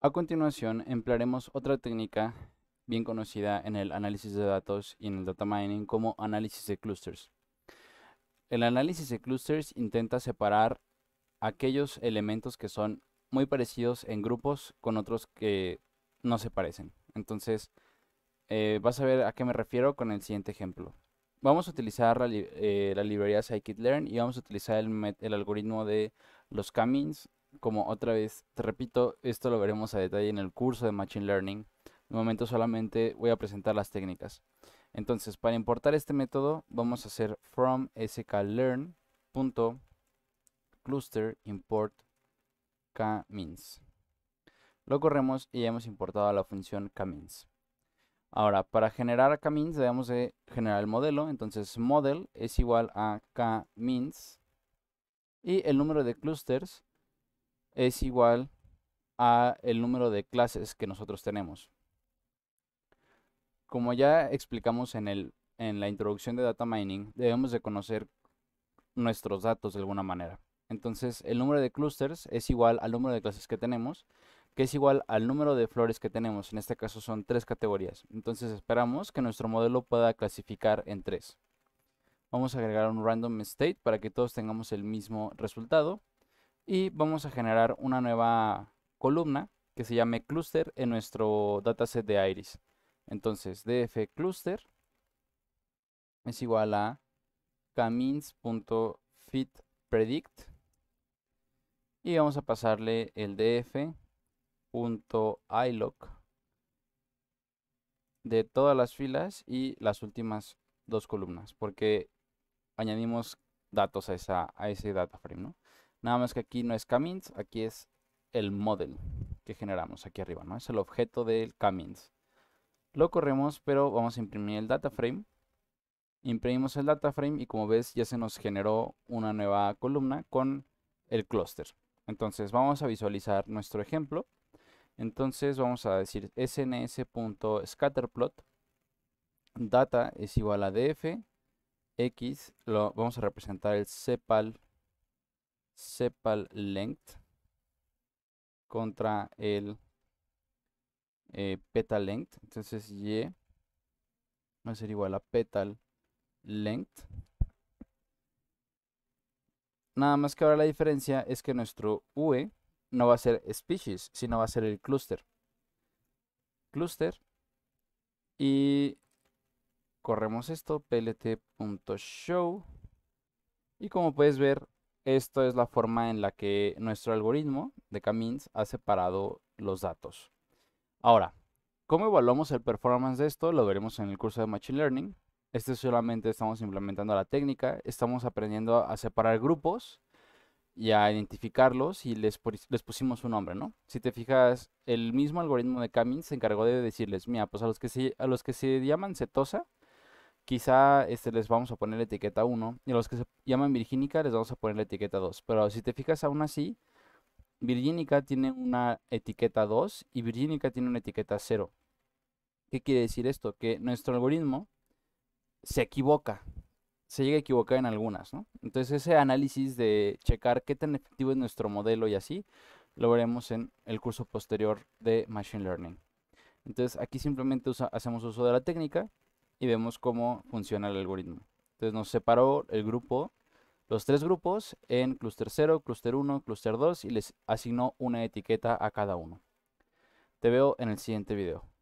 A continuación, emplearemos otra técnica bien conocida en el análisis de datos y en el data mining como análisis de clusters. El análisis de clusters intenta separar aquellos elementos que son muy parecidos en grupos con otros que no se parecen. Entonces, eh, vas a ver a qué me refiero con el siguiente ejemplo. Vamos a utilizar la, eh, librería scikit-learn y vamos a utilizar el, algoritmo de los K-Means como otra vez, te repito, esto lo veremos a detalle en el curso de Machine Learning. De momento solamente voy a presentar las técnicas. Entonces, para importar este método, vamos a hacer from sklearn.cluster import kmeans. Lo corremos y ya hemos importado la función kmeans. Ahora, para generar kmeans debemos de generar el modelo. Entonces, model es igual a kmeans. Y el número de clusters es igual a el número de clases que nosotros tenemos. Como ya explicamos en, el, en la introducción de Data Mining, debemos de conocer nuestros datos de alguna manera. Entonces, el número de clusters es igual al número de clases que tenemos, que es igual al número de flores que tenemos. En este caso son tres categorías. Entonces, esperamos que nuestro modelo pueda clasificar en tres. Vamos a agregar un random state para que todos tengamos el mismo resultado y vamos a generar una nueva columna que se llame cluster en nuestro dataset de Iris. Entonces, df.cluster cluster es igual a camins.fitpredict y vamos a pasarle el df.iloc de todas las filas y las últimas dos columnas, porque añadimos datos a, esa, a ese data frame, ¿no? Nada más que aquí no es Camins, aquí es el model que generamos aquí arriba, ¿no? Es el objeto del Camins. Lo corremos, pero vamos a imprimir el data frame. Imprimimos el data frame y como ves ya se nos generó una nueva columna con el clúster. Entonces vamos a visualizar nuestro ejemplo. Entonces vamos a decir sns.scatterplot data es igual a df x, lo, vamos a representar el sepal sepal length contra el eh, petal length. Entonces y va a ser igual a petal length. Nada más que ahora la diferencia es que nuestro v no va a ser species, sino va a ser el cluster. Cluster. Y corremos esto, plt.show. Y como puedes ver, esto es la forma en la que nuestro algoritmo de Camins ha separado los datos. Ahora, ¿cómo evaluamos el performance de esto? Lo veremos en el curso de Machine Learning. Este solamente estamos implementando la técnica, estamos aprendiendo a separar grupos y a identificarlos y les, les pusimos un nombre, ¿no? Si te fijas, el mismo algoritmo de Kamins se encargó de decirles, mira, pues a los que se, a los que se llaman cetosa, Quizá este, les vamos a poner la etiqueta 1 y a los que se llaman virgínica les vamos a poner la etiqueta 2. Pero si te fijas aún así, virgínica tiene una etiqueta 2 y virgínica tiene una etiqueta 0. ¿Qué quiere decir esto? Que nuestro algoritmo se equivoca, se llega a equivocar en algunas, Entonces ese análisis de checar qué tan efectivo es nuestro modelo y así, lo veremos en el curso posterior de Machine Learning. Entonces aquí simplemente hacemos uso de la técnica y vemos cómo funciona el algoritmo. Entonces nos separó el grupo, los tres grupos en clúster 0, clúster 1, clúster 2 y les asignó una etiqueta a cada uno. Te veo en el siguiente video.